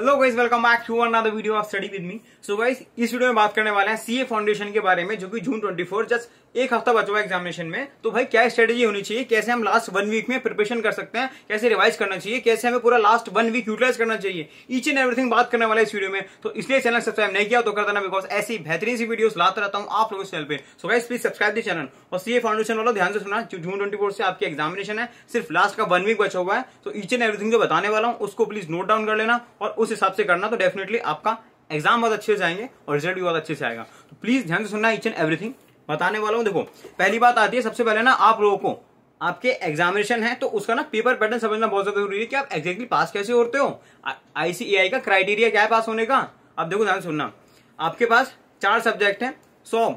hello guys welcome back to another video of study with me so guys इस video में बात करने वाले हैं सीए फाउंडेशन के बारे में जो कि जून 24 जस्ट एक हफ्ता बचा हुआ एग्जामिनेशन में तो भाई क्या स्ट्रेटेजी होनी चाहिए कैसे हम लास्ट वन वीक में प्रिपरेशन कर सकते हैं कैसे रिवाइज करना चाहिए कैसे हमें पूरा लास्ट वन वीक यूटिलाइज करना चाहिए ईच एंड एवरीथिंग बात करने वाले इस वीडियो में तो इसलिए चैनल सब्सक्राइब नहीं किया तो कर देना बिकॉज ऐसी बेहतरीन सी वीडियो लाता रहता हूँ आप लोगों चैनल पर so guys please subscribe the channel और सीए फाउंडेशन वालों ध्यान से सुना जून ट्वेंटी से आपकी एग्जामिनेशन है सिर्फ लास्ट का वन वीक बचा हुआ है तो ईच एंड एवरीथिंग जो बताने वाला हूँ उसको प्लीज नोट डाउन कर लेना और उस उस हिसाब से करना तो डेफिनेटली आपका एग्जाम बहुत अच्छे से आएंगे और रिजल्ट भी बहुत अच्छे से आएगा तो प्लीज ध्यान से सुनना ईच एंड एवरीथिंग बताने वाला हूँ देखो पहली बात आती है सबसे पहले ना आप लोगों को आपके एग्जामिनेशन है तो उसका ना पेपर पैटर्न समझना बहुत ज्यादा जरूरी है कि आप एग्जैक्टली पास कैसे होते हो आईसीआई का क्राइटेरिया क्या है पास होने का आप देखो ध्यान सुनना आपके पास चार सब्जेक्ट हैं सौ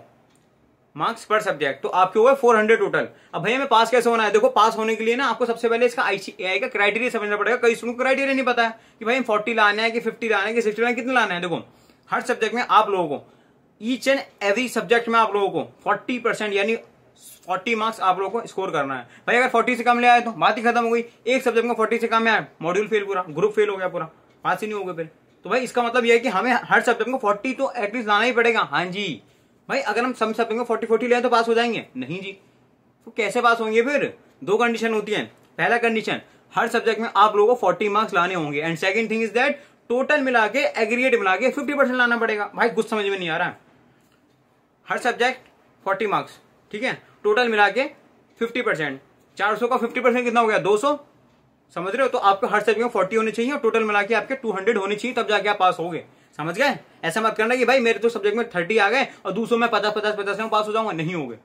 मार्क्स पर सब्जेक्ट तो आपके हुए फोर हंड्रेड टोटल अब भैया हमें पास कैसे होना है देखो पास होने के लिए ना आपको सबसे पहले इसका आईसीआई का क्राइटेरिया समझना पड़ेगा कई स्टूडेंट क्राइटेरिया नहीं पता है कि भाई फोर्टी लाना है कि फिफ्टी लाना है कि सिक्सटी लाना कितना लाना है देखो हर सब्जेक्ट में आप लोगों को ईच एंड एवरी सब्जेक्ट में आप लोगों को फोर्टी परसेंट यानी फोर्टी मार्क्स आप लोगों को स्कोर करना है भाई अगर फोर्टी से कम ले आए तो बात ही खत्म हो गई एक सब्जेक्ट में फोर्टी से कम आए मॉड्यूल फेल पूरा ग्रुप फेल हो गया पूरा पास ही नहीं हो गया फिर तो भाई इसका मतलब यह है कि हमें हर सब्जेक्ट को फोर्टी तो एटलीस्ट लाना ही पड़ेगा हाँ जी भाई अगर हम सम फोर्टी फोर्टी ले तो पास हो जाएंगे नहीं जी तो कैसे पास होंगे फिर दो कंडीशन होती है पहला कंडीशन हर सब्जेक्ट में आप लोगों को फोर्टी मार्क्स लाने होंगे and second thing is that total मिला के एग्रीगेट मिला के फिफ्टी परसेंट लाना पड़ेगा भाई कुछ समझ में नहीं आ रहा है हर सब्जेक्ट फोर्टी मार्क्स ठीक है टोटल मिला के फिफ्टी परसेंट चार सौ का फिफ्टी परसेंट कितना हो गया दो सौ समझ रहे हो तो आपको हर सब्जेक्ट में फोर्टी होने चाहिए और टोटल मिला के आपके टू हंड्रेड होने चाहिए तब जाके आप पास हो गए समझ गए ऐसा मत करना कि भाई मेरे तो सब्जेक्ट में थर्टी आ गए और दूसरों में पचास पचास पचास में पास हो जाऊंगा नहीं हो गए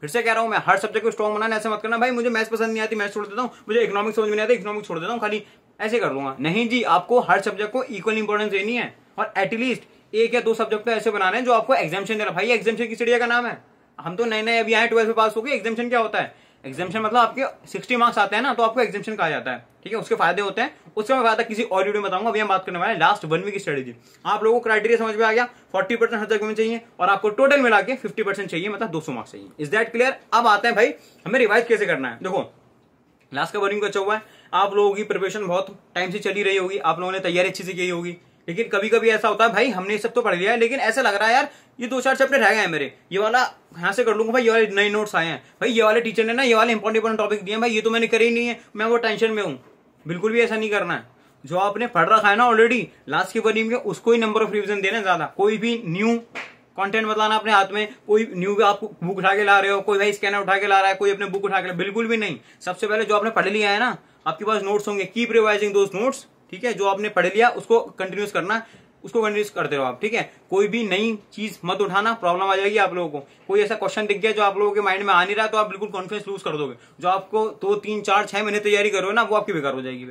फिर से कह रहा हूं मैं हर सब्जेक्ट को स्ट्रॉन्ग बनाना ऐसा मत करना भाई मुझे मैथ्स पसंद नहीं आती मैथ्स छोड़ देता हूँ मुझे इकोनॉमिक्स समझ में नहीं आती इकोनॉमिक्स छोड़ देता हूँ खाली ऐसे कर लूंगा नहीं जी आपको हर सब्जेक्ट को इक्वल इंपॉर्टेंस देनी है और एटलीस्ट एक या दो सब्जेक्ट तो ऐसे बनाने हैं जो आपको एग्जामेशन देना भाई एग्जामेशन किस चिड़िया का नाम है हम तो नए नए अभी आए ट्वेल्थ में पास हो गए एग्जामेशन क्या होता है एग्जामेशन मतलब आपके सिक्सटी मार्क्स आते हैं ना तो आपको एग्जामेशन कहा जाता है ठीक है उसके फायदे होते हैं उसका मैं फायदा किसी और वीडियो में बताऊंगा अभी हम बात करने वाले हैं लास्ट वन वीक स्ट्रेटेजी आप लोगों को क्राइटेरिया समझ में आ गया फोर्टी परसेंट हर जगह में चाहिए और आपको टोटल मिला के फिफ्टी परसेंट चाहिए मतलब दो सौ मार्क्स चाहिए इज दैट क्लियर अब आते हैं भाई हमें रिवाइज कैसे करना है देखो लास्ट का वर्निंग अच्छा हुआ है आप लोगों की प्रिपरेशन बहुत टाइम से चली रही होगी आप लोगों ने तैयारी अच्छी से की होगी लेकिन कभी कभी ऐसा होता है भाई हमने सब तो पढ़ लिया है लेकिन ऐसा लग रहा है यार ये दो चार चैप्टर रह गए हैं मेरे ये वाला यहाँ से कर लूंगा भाई ये वाले नए नोट्स आए हैं भाई ये वाले टीचर ने ना ये वाले इंपॉर्टेंट इंपॉर्टेंट टॉपिक दिए भाई ये तो मैंने करी ही नहीं है मैं वो टेंशन में हूँ बिल्कुल भी ऐसा नहीं करना है जो आपने पढ़ रखा है ना ऑलरेडी लास्ट के बनी में उसको ही नंबर ऑफ रिविजन देना ज्यादा कोई भी न्यू कंटेंट बताना अपने हाथ में कोई न्यू आप बुक उठा के ला रहे हो कोई भाई स्कैनर उठा के ला रहा है कोई अपने बुक उठा के बिल्कुल भी नहीं सबसे पहले जो आपने पढ़ लिया है ना आपके पास नोट्स होंगे कीप रिवाइजिंग दोस्त नोट्स ठीक है जो आपने पढ़ लिया उसको कंटिन्यूस करना उसको कंटिन्यूस करते रहो आप ठीक है कोई भी नई चीज मत उठाना प्रॉब्लम आ जाएगी आप लोगों को कोई ऐसा क्वेश्चन दिख गया जो आप लोगों के माइंड में आ नहीं रहा तो आप बिल्कुल कॉन्फिडेंस लूज कर दोगे जो आपको दो तीन चार छह महीने तैयारी करो ना वो आपकी बेकार हो जाएगी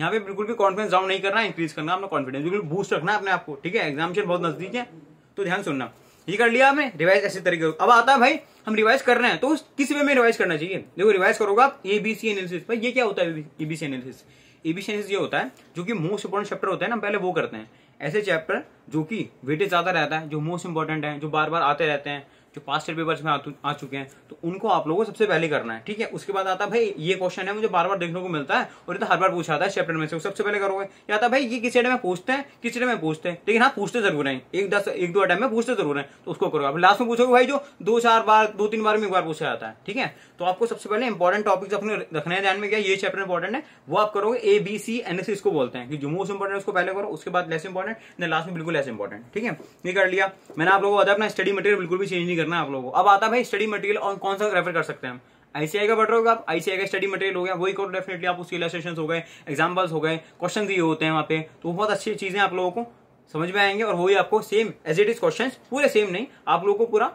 यहाँ पे बिल्कुल भी कॉन्फिडेंस डाउन नहीं करना इंक्रीज करना अपना कॉन्फिडेंस बिल्कुल बूस्ट रखना अपने आपको ठीक है एग्जामिशन बहुत नजदीक है तो ध्यान सुनना ये कर लिया आपने रिवाइज ऐसे तरीके अब आता है भाई हम रिवाइज कर रहे हैं तो किस वे में रिवाइज करना चाहिए देखो रिवाइज करोगे आप एबीसी एनालिसिस भाई ये क्या होता है एबीसी एनालिसिस एविशेंसी e, ये होता है जो कि मोस्ट इंपॉर्टेंट चैप्टर होता है ना पहले वो करते हैं ऐसे चैप्टर जो कि वेटेज ज्यादा रहता है जो मोस्ट इंपॉर्टेंट है जो बार बार आते रहते हैं जो पास्ट ईयर पेपर्स में आ, चुके हैं तो उनको आप लोगों को सबसे पहले करना है ठीक है उसके बाद आता भाई ये क्वेश्चन है मुझे बार बार देखने को मिलता है और ये तो हर बार पूछा आता है चैप्टर में से सबसे पहले करोगे या आता भाई ये किस एड में पूछते हैं किस एड में पूछते हैं लेकिन हाँ पूछते जरूर है एक दस एक दो अटैम में पूछते जरूर है तो उसको करो आप लास्ट में पूछोगे भाई जो दो चार बार दो तीन बार में एक बार पूछा जाता है ठीक है तो आपको सबसे पहले इंपॉर्टेंट टॉपिक अपने रखने हैं ध्यान में क्या ये चैप्टर इंपॉर्टेंट है वो आप करोगे A B C N S इसको बोलते हैं कि जो मोस्ट इंपॉर्टेंट उसको पहले करो उसके बाद लेस इंपॉर्टेंट लास्ट में बिल्कुल लेस इंपॉर्टेंट ठीक है ये कर लिया मैंने आप लोगों को अपना स्टडी मटेरियल बिल्कुल भी चेंज नहीं करना करना है आप लोगों को अब आता है भाई स्टडी मटेरियल और कौन सा रेफर कर सकते हैं आईसीआई का पढ़ रहे होगा आप आईसीआई का स्टडी मटेरियल हो गया वही करो डेफिनेटली आप उसके इलास्ट्रेशन हो गए एग्जाम्पल्स हो गए क्वेश्चन दिए होते हैं वहाँ पे तो बहुत अच्छी चीजें आप लोगों को समझ में आएंगे और वही आपको same as it is question पूरे सेम नहीं आप लोगों को पूरा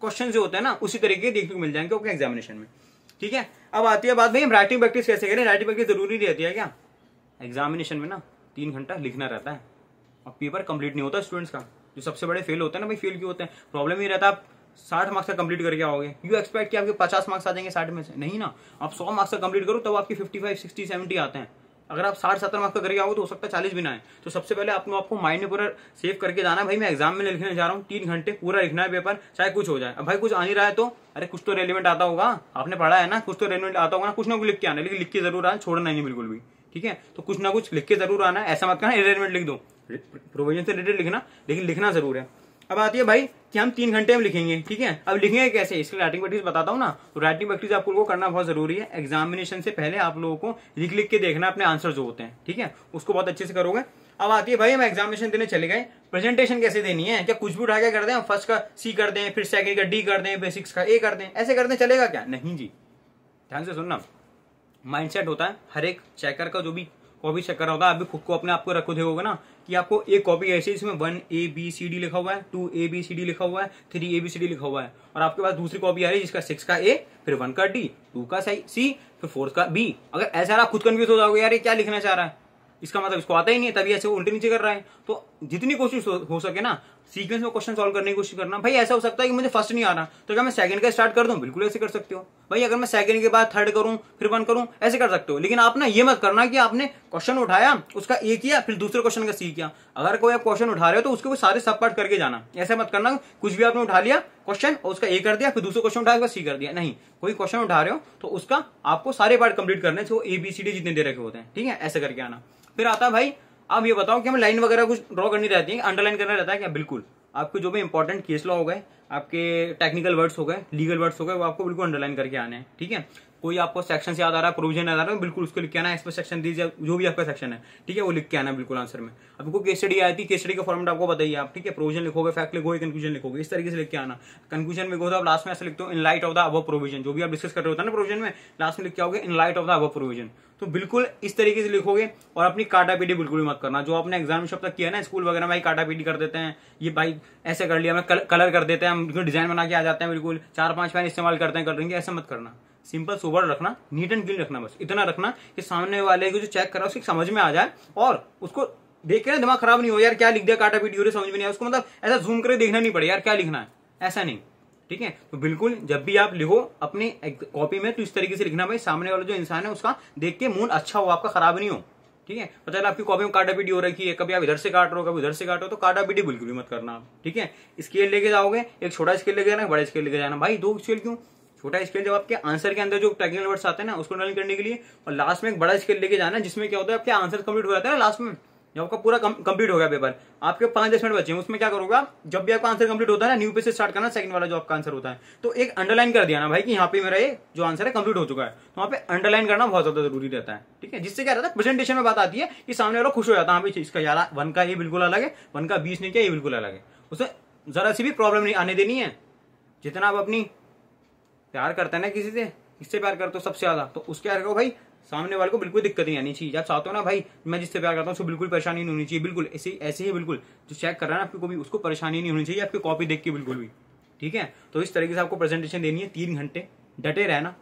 क्वेश्चन जो होते हैं ना उसी तरीके के देखने को मिल जाएंगे ओके एग्जामिनेशन में ठीक है अब आती है बात भाई राइटिंग प्रैक्टिस कैसे करें राइटिंग प्रैक्टिस जरूरी रहती है क्या एग्जामिनेशन में ना तीन घंटा लिखना रहता है और पेपर कंप्लीट नहीं होता स्टूडेंट्स का जो सबसे बड़े फेल होते हैं ना भाई फेल क्यों होते हैं प्रॉब्लम ही रहता है साठ मार्क्स का कंप्लीट करके आओगे यू एक्सपेक्ट कि आपके पचास मार्क्स आ जाएंगे साठ में से नहीं ना आप सौ मार्क्स का कंप्लीट करो तब तो आपके फिफ्टी फाइव सिक्सटी सेवेंटी आते हैं अगर आप साठ सत्तर मार्क्स का करके आओ तो हो सकता है चालीस भी ना है तो सबसे पहले आपको आपको माइंड में पूरा सेव करके जाना भाई मैं एग्जाम में लिखने जा रहा हूँ तीन घंटे पूरा लिखना है पेपर चाहे कुछ हो जाए अब भाई कुछ आ नहीं रहा है तो अरे कुछ तो रेलिवेंट आता होगा आपने पढ़ा है ना कुछ तो रेलिवेंट आता होगा ना कुछ ना कुछ लिख के आना लेकिन लिख के जरूर आना छोड़ना नहीं बिल्कुल भी ठीक है तो कुछ ना कुछ लिख के जरूर आना ऐसा मत करना रेलिवेंट लिख दो प्रोविजन से रिलेटेड लिखना लेकिन लिखना जरूर है अब आती है भाई कि हम तीन घंटे में लिखेंगे ठीक है अब लिखेंगे कैसे इसकी राइटिंग प्रैक्टिस बताता हूँ ना तो राइटिंग प्रैक्टिस आप लोगों को करना बहुत जरूरी है एग्जामिनेशन से पहले आप लोगों को लिख लिख के देखना अपने आंसर जो होते हैं ठीक है उसको बहुत अच्छे से करोगे अब आती है भाई हम एग्जामिनेशन देने चले गए प्रेजेंटेशन कैसे देनी है क्या कुछ भी उठा के कर दें फर्स्ट का सी कर दें फिर सेकंड का डी कर दें फिर सिक्स का ए कर दें ऐसे कर दें चलेगा क्या नहीं जी ध्यान से सुनना माइंडसेट होता है हर एक चेकर का जो भी कॉपी चेकर होता है अभी खुद को अपने आप को रखो देखोगे ना कि आपको एक कॉपी ऐसे इसमें one A B C D लिखा हुआ है two A B C D लिखा हुआ है three A B C D लिखा हुआ है और आपके पास दूसरी कॉपी आ रही है जिसका सिक्स का ए फिर वन का डी टू का सी फिर फोर्थ का बी अगर ऐसा आप खुद कन्फ्यूज हो जाओगे यार ये क्या लिखना चाह रहा है इसका मतलब इसको आता ही नहीं है तभी ऐसे उल्टी उल्टे नीचे कर रहा है तो जितनी कोशिश हो सके ना सीक्वेंस में क्वेश्चन सॉल्व करने की कोशिश करना भाई ऐसा हो सकता है कि मुझे फर्स्ट नहीं आ रहा तो क्या मैं सेकंड का स्टार्ट कर दूं बिल्कुल ऐसे कर सकते हो भाई अगर मैं सेकंड के बाद थर्ड करूं फिर वन करूं ऐसे कर सकते हो लेकिन आप ना ये मत करना कि आपने क्वेश्चन उठाया उसका ए किया फिर दूसरे क्वेश्चन का सी किया अगर कोई आप क्वेश्चन उठा रहे हो तो उसके सारे सब पार्ट करके जाना ऐसा मत करना कुछ भी आपने उठा लिया क्वेश्चन और उसका ए कर दिया फिर दूसरा क्वेश्चन उठा उसका सी कर दिया नहीं कोई क्वेश्चन उठा रहे हो तो उसका आपको सारे पार्ट कंप्लीट करने से वो ए बी सी डी जितने दे रखे होते हैं ठीक है ऐसे करके आना फिर आता है भाई अब ये बताओ कि हमें लाइन वगैरह कुछ ड्रॉ करनी रहती है अंडरलाइन करना रहता है क्या बिल्कुल आपको जो भी इंपॉर्टेंट केस लॉ हो गए आपके टेक्निकल वर्ड्स हो गए लीगल वर्ड्स हो गए वो आपको बिल्कुल अंडरलाइन करके आने हैं ठीक है कोई आपको सेक्शन से याद आ रहा है प्रोविजन याद आ रहा है बिल्कुल उसको लिख के आना पर सेक्शन दीजिए जो भी आपका सेक्शन है ठीक है वो लिख के आना बिल्कुल आंसर में आपको केस स्टडी आई थी केस स्टडी का फॉर्मेट आपको बताइए आप ठीक है प्रोविजन लिखोगे फैक्ट लिखोगे कंक्लूजन लिखोगे इस तरीके से लिख के आना कंक्लूजन में तो आप लास्ट में ऐसे लिखते हो in light of the above provision जो भी आप डिस्कस कर रहे होता है ना प्रोविजन में लास्ट में लिख के आओगे in light of the above provision तो बिल्कुल इस तरीके से लिखोगे और अपनी काटा पीटी बिल्कुल भी मत करना जो आपने एग्जाम शब तक किया ना स्कूल वगैरह में भाई काटा पीटी कर देते हैं ये भाई ऐसे कर लिया हमें कलर कर देते हैं हम डिजाइन बना के आ जाते हैं बिल्कुल चार पांच पैन इस्तेमाल करते हैं देंगे ऐसे मत करना सिंपल सोबर रखना नीट एंड क्लीन रखना बस इतना रखना कि सामने वाले को जो चेक करा उसकी समझ में आ जाए और उसको देख के ना दिमाग खराब नहीं हो यार क्या लिख दिया काटा पीट हो समझ में नहीं आया उसको मतलब ऐसा जूम करके देखना नहीं पड़े यार क्या लिखना है ऐसा नहीं ठीक है तो बिल्कुल जब भी आप लिखो अपनी कॉपी में तो इस तरीके से लिखना भाई सामने वाला जो इंसान है उसका देख के मूड अच्छा हो आपका खराब नहीं हो ठीक है पता है आपकी कॉपी में काटा पीटी हो रखी है कभी आप इधर से काट रहे हो कभी उधर से काट रहे हो तो काटा पीटी बिल्कुल भी मत करना आप ठीक है स्केल लेके जाओगे एक छोटा स्केल लेके जाना बड़ा स्केल लेके जाना भाई दो स्केल क्यों छोटा स्केल जब आपके आंसर के अंदर जो टेक्निकल वर्ड्स आते हैं ना उसको डाल करने के लिए और लास्ट में एक बड़ा स्केल लेके जाना जिसमें क्या होता है आपके आंसर कंप्लीट हो जाता है लास्ट में जब आपका पूरा कंप्लीट हो गया पेपर आपके पांच दस मिनट बचे हैं उसमें क्या करोगा आप जब भी आपका आंसर कंप्लीट होता है ना न्यू पे से स्टार्ट करना सेकंड वाला जो आपका आंसर होता है तो एक अंडरलाइन कर दिया ना भाई कि यहाँ पे मेरा ये जो आंसर है कंप्लीट हो चुका है तो वहाँ पे अंडरलाइन करना बहुत ज्यादा जरूरी रहता है ठीक है जिससे क्या रहता है प्रेजेंटेशन में बात आती है कि सामने वाला खुश हो जाता है हाँ इसका यार वन का ये बिल्कुल अलग है वन का बीस नहीं किया ये बिल्कुल अलग है उसे जरा सी भी प्रॉब्लम नहीं आने देनी है जितना आप अपनी प्यार करता है ना किसी से इससे प्यार करते हो सबसे ज्यादा तो उसके प्यार भाई सामने वाले को बिल्कुल दिक्कत नहीं आनी चाहिए आप चाहते हो ना भाई मैं जिससे प्यार करता हूँ उसको बिल्कुल परेशानी नहीं होनी चाहिए बिल्कुल ऐसे ऐसे ही बिल्कुल जो चेक कर रहा है ना आपको भी उसको परेशानी नहीं होनी चाहिए आपकी कॉपी देख के बिल्कुल भी ठीक है तो इस तरीके से आपको प्रेजेंटेशन देनी है तीन घंटे डटे रहना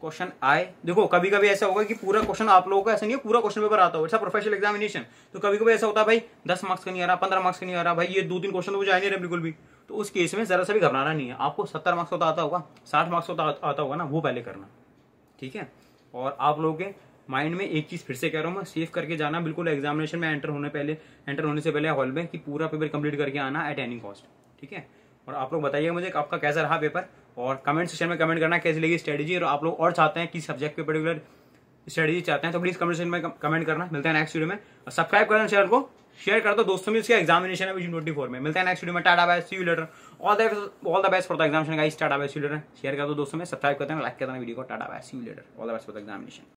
क्वेश्चन आए देखो कभी कभी ऐसा होगा कि पूरा क्वेश्चन आप लोगों का ऐसा नहीं है पूरा क्वेश्चन पेपर आता हो ऐसा प्रोफेशनल एग्जामिनेशन तो कभी कभी ऐसा होता है भाई दस मार्क्स का नहीं आ रहा पंद्रह मार्क्स का नहीं आ रहा भाई ये दो तीन क्वेश्चन तो जाए नहीं रहे बिल्कुल भी तो उस केस में ज़रा सा भी घबराना नहीं है आपको सत्तर मार्क्स होता तो आता होगा साठ मार्क्स होता तो आता होगा ना वो पहले करना ठीक है और आप लोगों के माइंड में एक चीज़ फिर से कह रहा हूँ मैं सेव करके जाना बिल्कुल एग्जामिनेशन में एंटर होने पहले एंटर होने से पहले हॉल में कि पूरा पेपर कंप्लीट करके आना एट एनी कॉस्ट ठीक है और आप लोग बताइए मुझे आपका कैसा रहा पेपर और कमेंट सेक्शन में कमेंट करना कैसी लगी स्ट्रेटेजी और आप लोग और चाहते हैं किस सब्जेक्ट पे पर्टिकुलर स्ट्रेटेजी चाहते हैं तो प्लीज़ कमेंट सेक्शन में कमेंट करना मिलता है नेक्स्ट वीडियो में और सब्सक्राइब करना चैनल को शेयर कर दो दोस्तों में उसका एग्जामिनेशन है जून ट्वेंटी फोर में मिलता है नेक्स्ट वीडियो में tata bye see you later all the all the best for the examination guys tata bye see you later share कर दो दोस्तों में सब्सक्राइब करते हैं लाइक करते हैं वीडियो को tata bye see you later all the best for the examination